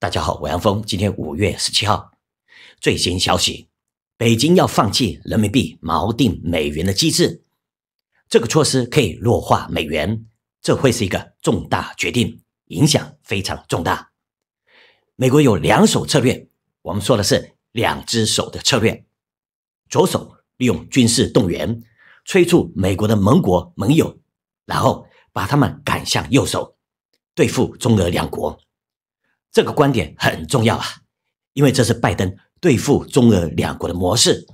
大家好，我杨峰。今天五月十七号，最新消息，北京要放弃人民币锚定美元的机制，这个措施可以弱化美元，这会是一个重大决定，影响非常重大。美国有两手策略，我们说的是两只手的策略，左手利用军事动员，催促美国的盟国盟友，然后把他们赶向右手，对付中俄两国。这个观点很重要啊，因为这是拜登对付中俄两国的模式。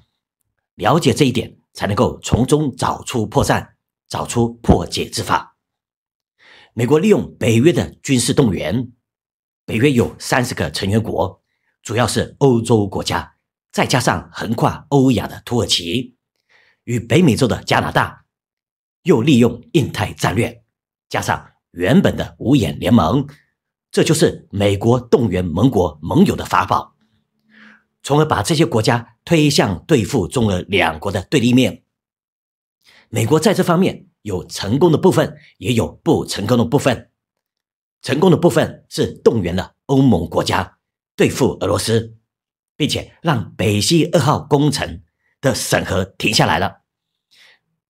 了解这一点，才能够从中找出破绽，找出破解之法。美国利用北约的军事动员，北约有三十个成员国，主要是欧洲国家，再加上横跨欧亚的土耳其，与北美洲的加拿大，又利用印太战略，加上原本的五眼联盟。这就是美国动员盟国盟友的法宝，从而把这些国家推向对付中俄两国的对立面。美国在这方面有成功的部分，也有不成功的部分。成功的部分是动员了欧盟国家对付俄罗斯，并且让北溪二号工程的审核停下来了。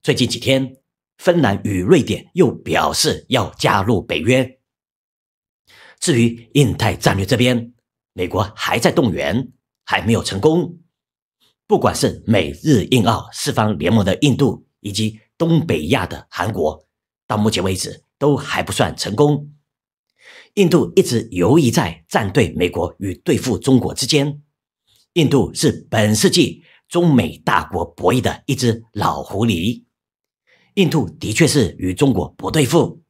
最近几天，芬兰与瑞典又表示要加入北约。至于印太战略这边，美国还在动员，还没有成功。不管是美日印澳四方联盟的印度，以及东北亚的韩国，到目前为止都还不算成功。印度一直游移在站队美国与对付中国之间。印度是本世纪中美大国博弈的一只老狐狸。印度的确是与中国不对付，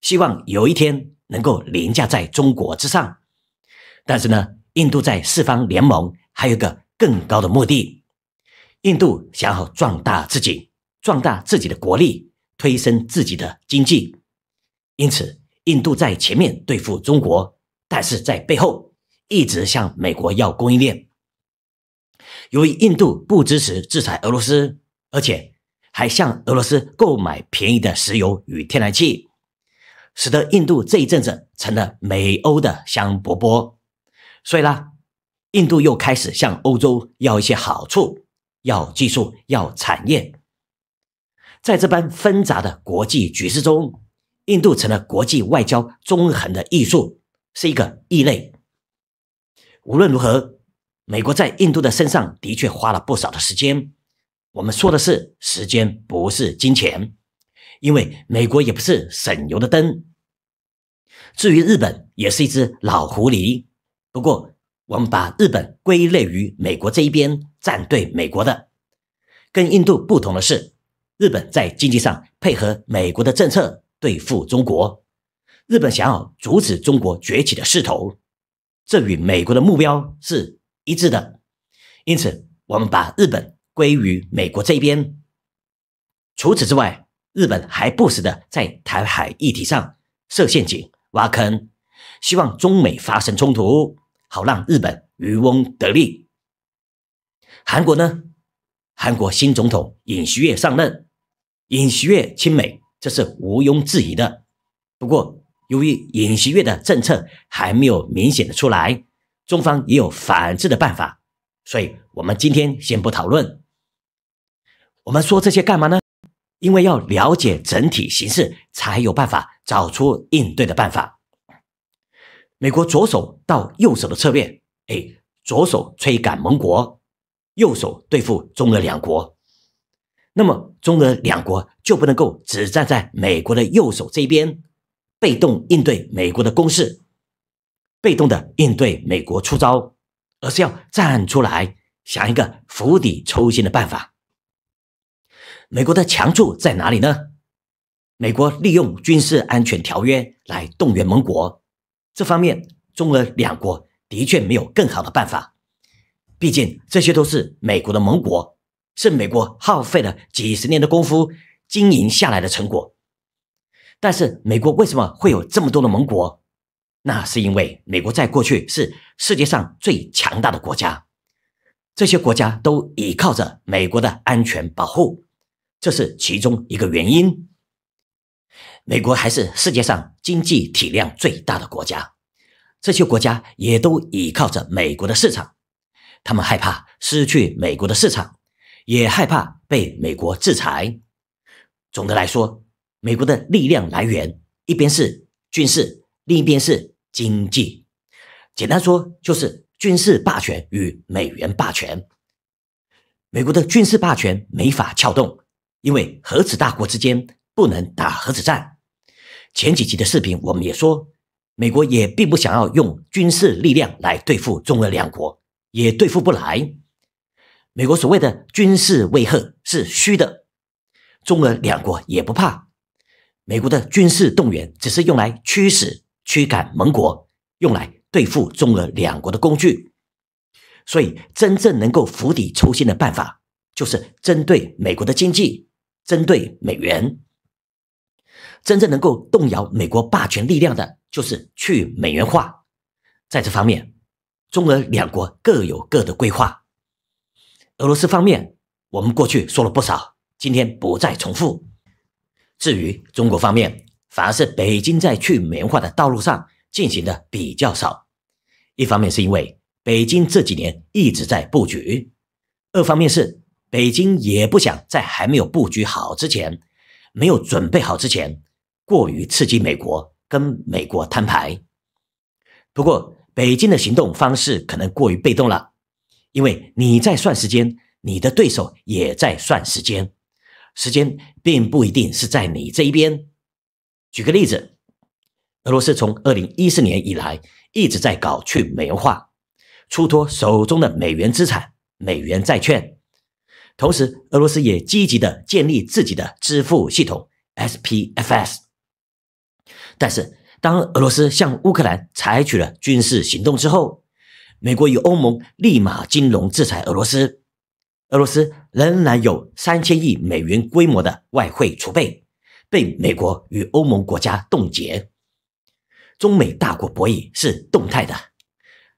希望有一天。能够凌驾在中国之上，但是呢，印度在四方联盟还有个更高的目的，印度想好壮大自己，壮大自己的国力，推升自己的经济。因此，印度在前面对付中国，但是在背后一直向美国要供应链。由于印度不支持制裁俄罗斯，而且还向俄罗斯购买便宜的石油与天然气。使得印度这一阵子成了美欧的香饽饽，所以啦，印度又开始向欧洲要一些好处，要技术，要产业。在这般纷杂的国际局势中，印度成了国际外交纵横的艺术，是一个异类。无论如何，美国在印度的身上的确花了不少的时间。我们说的是时间，不是金钱。因为美国也不是省油的灯，至于日本也是一只老狐狸，不过我们把日本归类于美国这一边，站队美国的。跟印度不同的是，日本在经济上配合美国的政策对付中国，日本想要阻止中国崛起的势头，这与美国的目标是一致的，因此我们把日本归于美国这一边。除此之外。日本还不时的在台海议题上设陷阱、挖坑，希望中美发生冲突，好让日本渔翁得利。韩国呢？韩国新总统尹锡悦上任，尹锡悦亲美，这是毋庸置疑的。不过，由于尹锡悦的政策还没有明显的出来，中方也有反制的办法，所以我们今天先不讨论。我们说这些干嘛呢？因为要了解整体形势，才有办法找出应对的办法。美国左手到右手的策略，哎，左手催赶盟国，右手对付中俄两国。那么，中俄两国就不能够只站在美国的右手这一边，被动应对美国的攻势，被动的应对美国出招，而是要站出来，想一个釜底抽薪的办法。美国的强处在哪里呢？美国利用军事安全条约来动员盟国，这方面中俄两国的确没有更好的办法。毕竟这些都是美国的盟国，是美国耗费了几十年的功夫经营下来的成果。但是美国为什么会有这么多的盟国？那是因为美国在过去是世界上最强大的国家，这些国家都依靠着美国的安全保护。这是其中一个原因。美国还是世界上经济体量最大的国家，这些国家也都倚靠着美国的市场，他们害怕失去美国的市场，也害怕被美国制裁。总的来说，美国的力量来源一边是军事，另一边是经济，简单说就是军事霸权与美元霸权。美国的军事霸权没法撬动。因为核子大国之间不能打核子战。前几集的视频我们也说，美国也并不想要用军事力量来对付中俄两国，也对付不来。美国所谓的军事威吓是虚的，中俄两国也不怕。美国的军事动员只是用来驱使、驱赶盟国，用来对付中俄两国的工具。所以，真正能够釜底抽薪的办法，就是针对美国的经济。针对美元，真正能够动摇美国霸权力量的，就是去美元化。在这方面，中俄两国各有各的规划。俄罗斯方面，我们过去说了不少，今天不再重复。至于中国方面，反而是北京在去美元化的道路上进行的比较少。一方面是因为北京这几年一直在布局，二方面是。北京也不想在还没有布局好之前、没有准备好之前，过于刺激美国，跟美国摊牌。不过，北京的行动方式可能过于被动了，因为你在算时间，你的对手也在算时间，时间并不一定是在你这一边。举个例子，俄罗斯从二零一四年以来一直在搞去美元化，出脱手中的美元资产、美元债券。同时，俄罗斯也积极的建立自己的支付系统 SPFS。但是，当俄罗斯向乌克兰采取了军事行动之后，美国与欧盟立马金融制裁俄罗斯。俄罗斯仍然有三千亿美元规模的外汇储备被美国与欧盟国家冻结。中美大国博弈是动态的，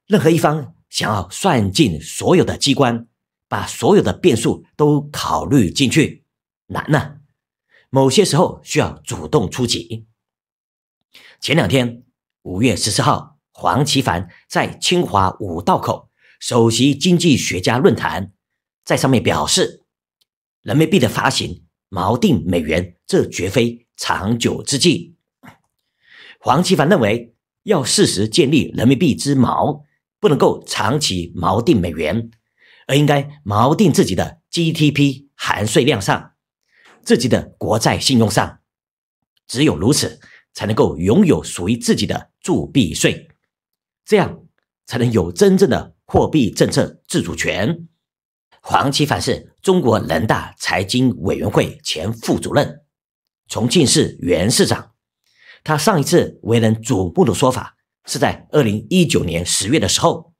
任何一方想要算尽所有的机关。把所有的变数都考虑进去，难呢。某些时候需要主动出击。前两天，五月十四号，黄奇帆在清华五道口首席经济学家论坛在上面表示，人民币的发行锚定美元，这绝非长久之计。黄奇帆认为，要适时建立人民币之锚，不能够长期锚定美元。而应该锚定自己的 g d p 含税量上，自己的国债信用上，只有如此，才能够拥有属于自己的铸币税，这样才能有真正的货币政策自主权。黄奇凡是中国人大财经委员会前副主任，重庆市原市长。他上一次为人瞩目的说法是在二零一九年十月的时候。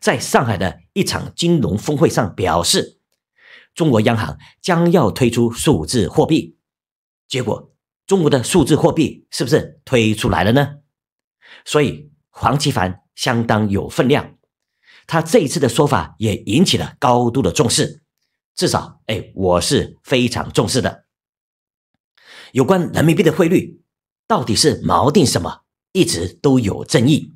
在上海的一场金融峰会上表示，中国央行将要推出数字货币。结果，中国的数字货币是不是推出来了呢？所以，黄奇帆相当有分量，他这一次的说法也引起了高度的重视，至少，哎，我是非常重视的。有关人民币的汇率到底是锚定什么，一直都有争议。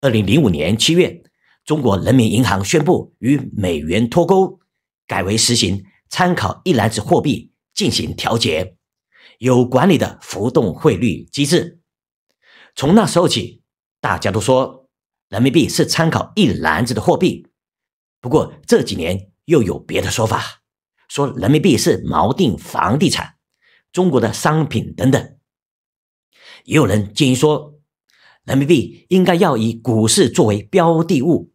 二零零五年七月。中国人民银行宣布与美元脱钩，改为实行参考一篮子货币进行调节，有管理的浮动汇率机制。从那时候起，大家都说人民币是参考一篮子的货币。不过这几年又有别的说法，说人民币是锚定房地产、中国的商品等等。也有人建议说，人民币应该要以股市作为标的物。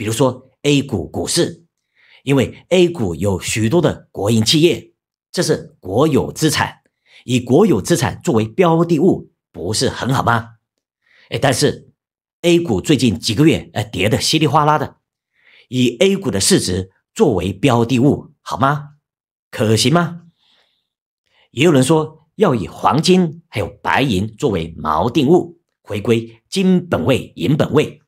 比如说 A 股股市，因为 A 股有许多的国营企业，这是国有资产，以国有资产作为标的物，不是很好吗？哎，但是 A 股最近几个月，哎，跌得稀里哗啦的，以 A 股的市值作为标的物，好吗？可行吗？也有人说要以黄金还有白银作为锚定物，回归金本位银本位。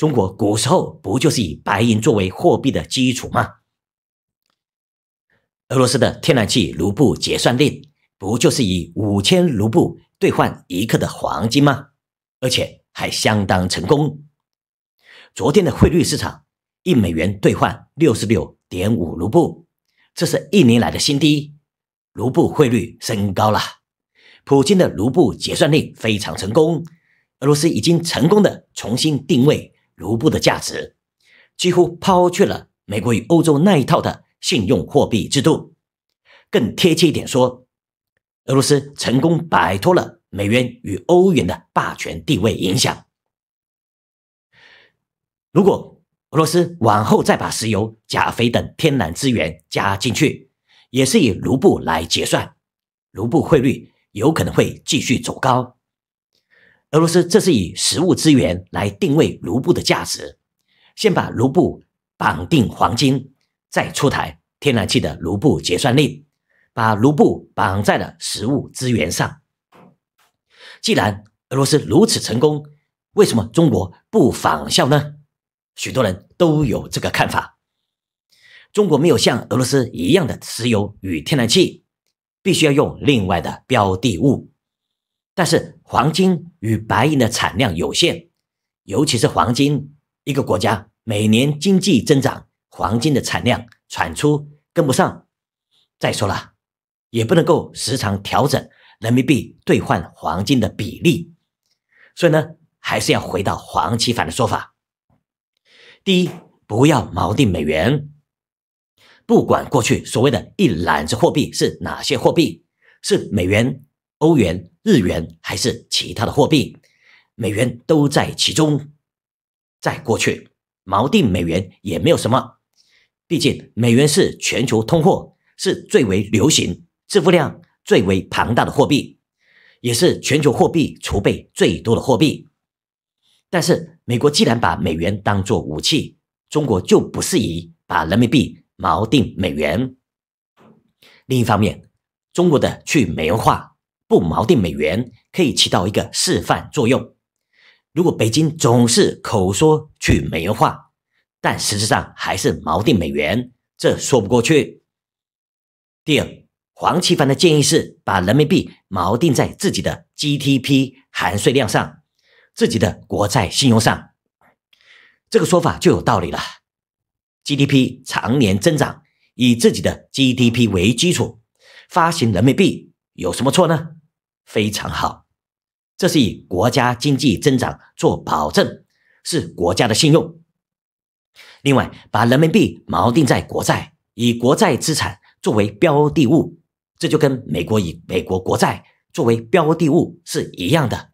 中国古时候不就是以白银作为货币的基础吗？俄罗斯的天然气卢布结算令不就是以五千卢布兑换一克的黄金吗？而且还相当成功。昨天的汇率市场，一美元兑换六十六点五卢布，这是一年来的新低，卢布汇率升高了。普京的卢布结算令非常成功，俄罗斯已经成功的重新定位。卢布的价值几乎抛去了美国与欧洲那一套的信用货币制度。更贴切一点说，俄罗斯成功摆脱了美元与欧元的霸权地位影响。如果俄罗斯往后再把石油、钾肥等天然资源加进去，也是以卢布来结算，卢布汇率有可能会继续走高。俄罗斯这是以实物资源来定位卢布的价值，先把卢布绑定黄金，再出台天然气的卢布结算令，把卢布绑在了实物资源上。既然俄罗斯如此成功，为什么中国不仿效呢？许多人都有这个看法。中国没有像俄罗斯一样的石油与天然气，必须要用另外的标的物。但是黄金与白银的产量有限，尤其是黄金，一个国家每年经济增长，黄金的产量产出跟不上。再说了，也不能够时常调整人民币兑换黄金的比例。所以呢，还是要回到黄奇帆的说法：第一，不要锚定美元，不管过去所谓的一揽子货币是哪些货币，是美元。欧元、日元还是其他的货币，美元都在其中。在过去，锚定美元也没有什么，毕竟美元是全球通货，是最为流行、支付量最为庞大的货币，也是全球货币储备最多的货币。但是，美国既然把美元当做武器，中国就不适宜把人民币锚定美元。另一方面，中国的去美元化。不锚定美元，可以起到一个示范作用。如果北京总是口说去美元化，但实质上还是锚定美元，这说不过去。第二，黄奇帆的建议是把人民币锚定在自己的 GDP 含税量上，自己的国债信用上，这个说法就有道理了。GDP 常年增长，以自己的 GDP 为基础发行人民币，有什么错呢？非常好，这是以国家经济增长做保证，是国家的信用。另外，把人民币锚定在国债，以国债资产作为标的物，这就跟美国以美国国债作为标的物是一样的，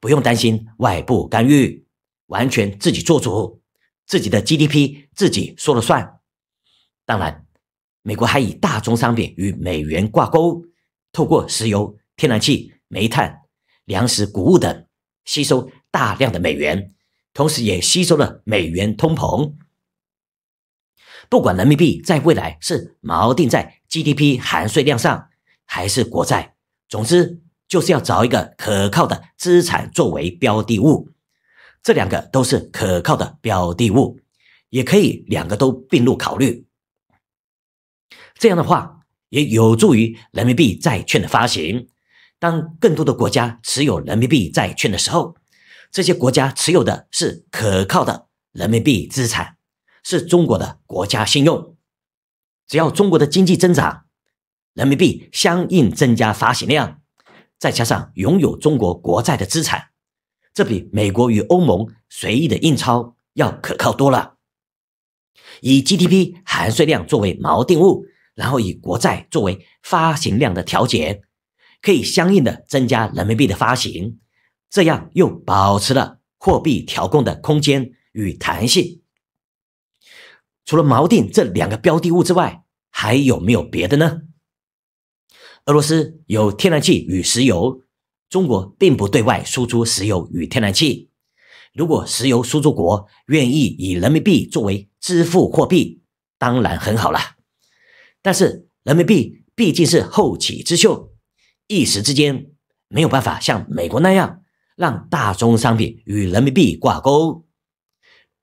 不用担心外部干预，完全自己做主，自己的 GDP 自己说了算。当然，美国还以大宗商品与美元挂钩，透过石油。天然气、煤炭、粮食、谷物等，吸收大量的美元，同时也吸收了美元通膨。不管人民币在未来是锚定在 GDP 含税量上，还是国债，总之就是要找一个可靠的资产作为标的物。这两个都是可靠的标的物，也可以两个都并入考虑。这样的话，也有助于人民币债券的发行。当更多的国家持有人民币债券的时候，这些国家持有的是可靠的人民币资产，是中国的国家信用。只要中国的经济增长，人民币相应增加发行量，再加上拥有中国国债的资产，这比美国与欧盟随意的印钞要可靠多了。以 GDP 含税量作为锚定物，然后以国债作为发行量的调节。可以相应的增加人民币的发行，这样又保持了货币调控的空间与弹性。除了锚定这两个标的物之外，还有没有别的呢？俄罗斯有天然气与石油，中国并不对外输出石油与天然气。如果石油输出国愿意以人民币作为支付货币，当然很好了。但是人民币毕竟是后起之秀。一时之间没有办法像美国那样让大宗商品与人民币挂钩。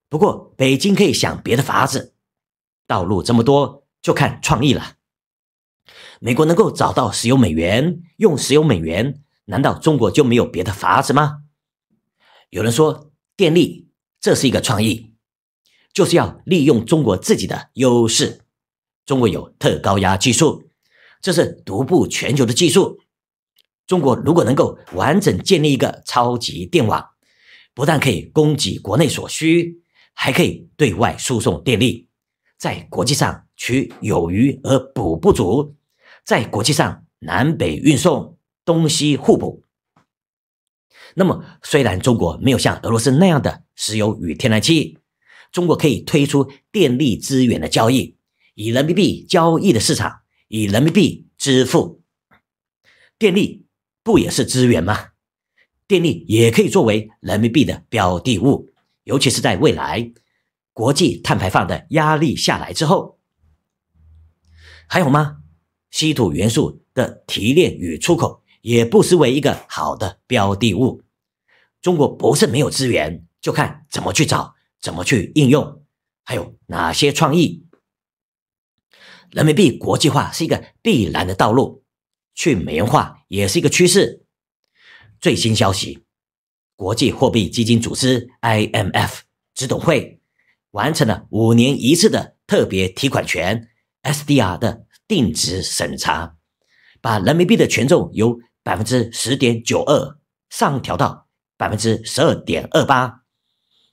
不过北京可以想别的法子，道路这么多，就看创意了。美国能够找到石油美元，用石油美元，难道中国就没有别的法子吗？有人说电力，这是一个创意，就是要利用中国自己的优势。中国有特高压技术，这是独步全球的技术。中国如果能够完整建立一个超级电网，不但可以供给国内所需，还可以对外输送电力，在国际上取有余而补不足，在国际上南北运送、东西互补。那么，虽然中国没有像俄罗斯那样的石油与天然气，中国可以推出电力资源的交易，以人民币交易的市场，以人民币支付电力。不也是资源吗？电力也可以作为人民币的标的物，尤其是在未来国际碳排放的压力下来之后。还有吗？稀土元素的提炼与出口也不失为一个好的标的物。中国不是没有资源，就看怎么去找，怎么去应用，还有哪些创意。人民币国际化是一个必然的道路。去美元化也是一个趋势。最新消息，国际货币基金组织 （IMF） 执董会完成了五年一次的特别提款权 （SDR） 的定值审查，把人民币的权重由百分之十点九二上调到百分之十二点二八，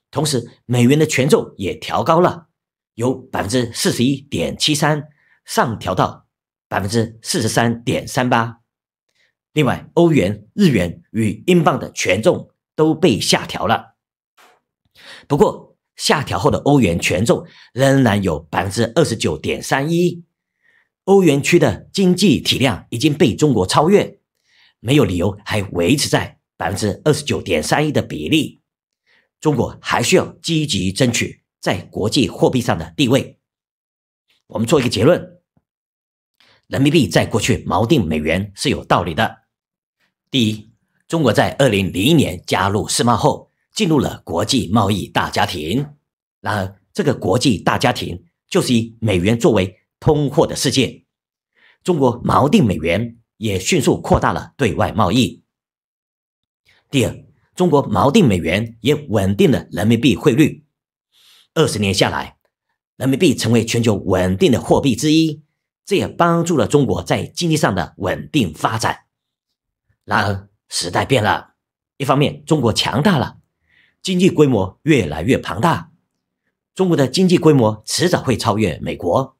同时美元的权重也调高了，由百分之四十一点七三上调到。百分之四十三点三八，另外，欧元、日元与英镑的权重都被下调了。不过，下调后的欧元权重仍然有百分之二十九点三一。欧元区的经济体量已经被中国超越，没有理由还维持在百分之二十九点三一的比例。中国还需要积极争取在国际货币上的地位。我们做一个结论。人民币在过去锚定美元是有道理的。第一，中国在二零零一年加入世贸后，进入了国际贸易大家庭。然而，这个国际大家庭就是以美元作为通货的世界。中国锚定美元，也迅速扩大了对外贸易。第二，中国锚定美元，也稳定了人民币汇率。二十年下来，人民币成为全球稳定的货币之一。这也帮助了中国在经济上的稳定发展。然而，时代变了，一方面中国强大了，经济规模越来越庞大，中国的经济规模迟早会超越美国。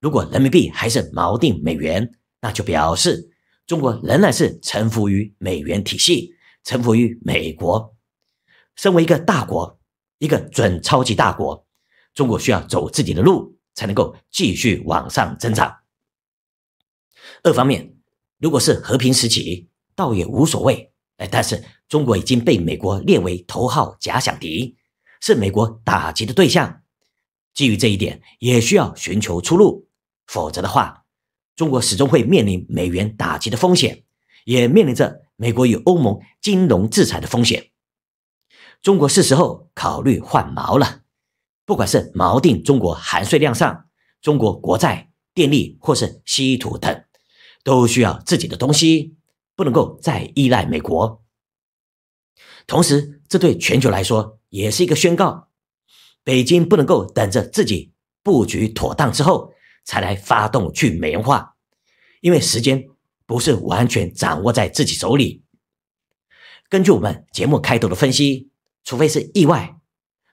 如果人民币还是锚定美元，那就表示中国仍然是臣服于美元体系，臣服于美国。身为一个大国，一个准超级大国，中国需要走自己的路。才能够继续往上增长。二方面，如果是和平时期，倒也无所谓。哎，但是中国已经被美国列为头号假想敌，是美国打击的对象。基于这一点，也需要寻求出路。否则的话，中国始终会面临美元打击的风险，也面临着美国与欧盟金融制裁的风险。中国是时候考虑换毛了。不管是锚定中国含税量上，中国国债、电力或是稀土等，都需要自己的东西，不能够再依赖美国。同时，这对全球来说也是一个宣告：北京不能够等着自己布局妥当之后才来发动去美元化，因为时间不是完全掌握在自己手里。根据我们节目开头的分析，除非是意外。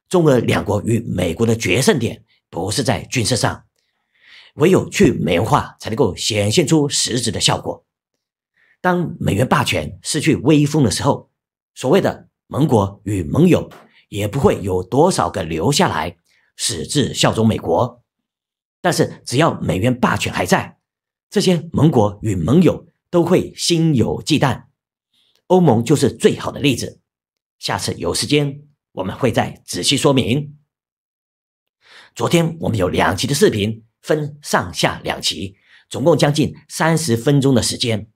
中俄两国与美国的决胜点不是在军事上，唯有去美元化才能够显现出实质的效果。当美元霸权失去威风的时候，所谓的盟国与盟友也不会有多少个留下来矢志效忠美国。但是只要美元霸权还在，这些盟国与盟友都会心有忌惮。欧盟就是最好的例子。下次有时间。我们会再仔细说明。昨天我们有两期的视频，分上下两期，总共将近三十分钟的时间。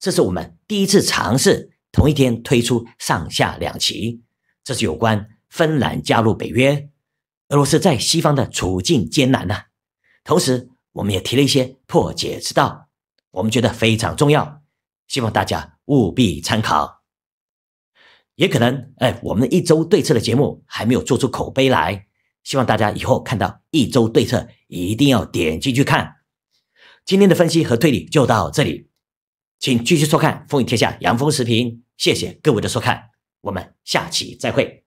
这是我们第一次尝试同一天推出上下两期。这是有关芬兰加入北约、俄罗斯在西方的处境艰难呐，同时，我们也提了一些破解之道，我们觉得非常重要，希望大家务必参考。也可能，哎，我们的一周对策的节目还没有做出口碑来，希望大家以后看到一周对策一定要点进去看。今天的分析和推理就到这里，请继续收看《风雨天下》杨峰视频，谢谢各位的收看，我们下期再会。